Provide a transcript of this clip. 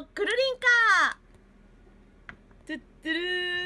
のくるりんかトゥットゥルー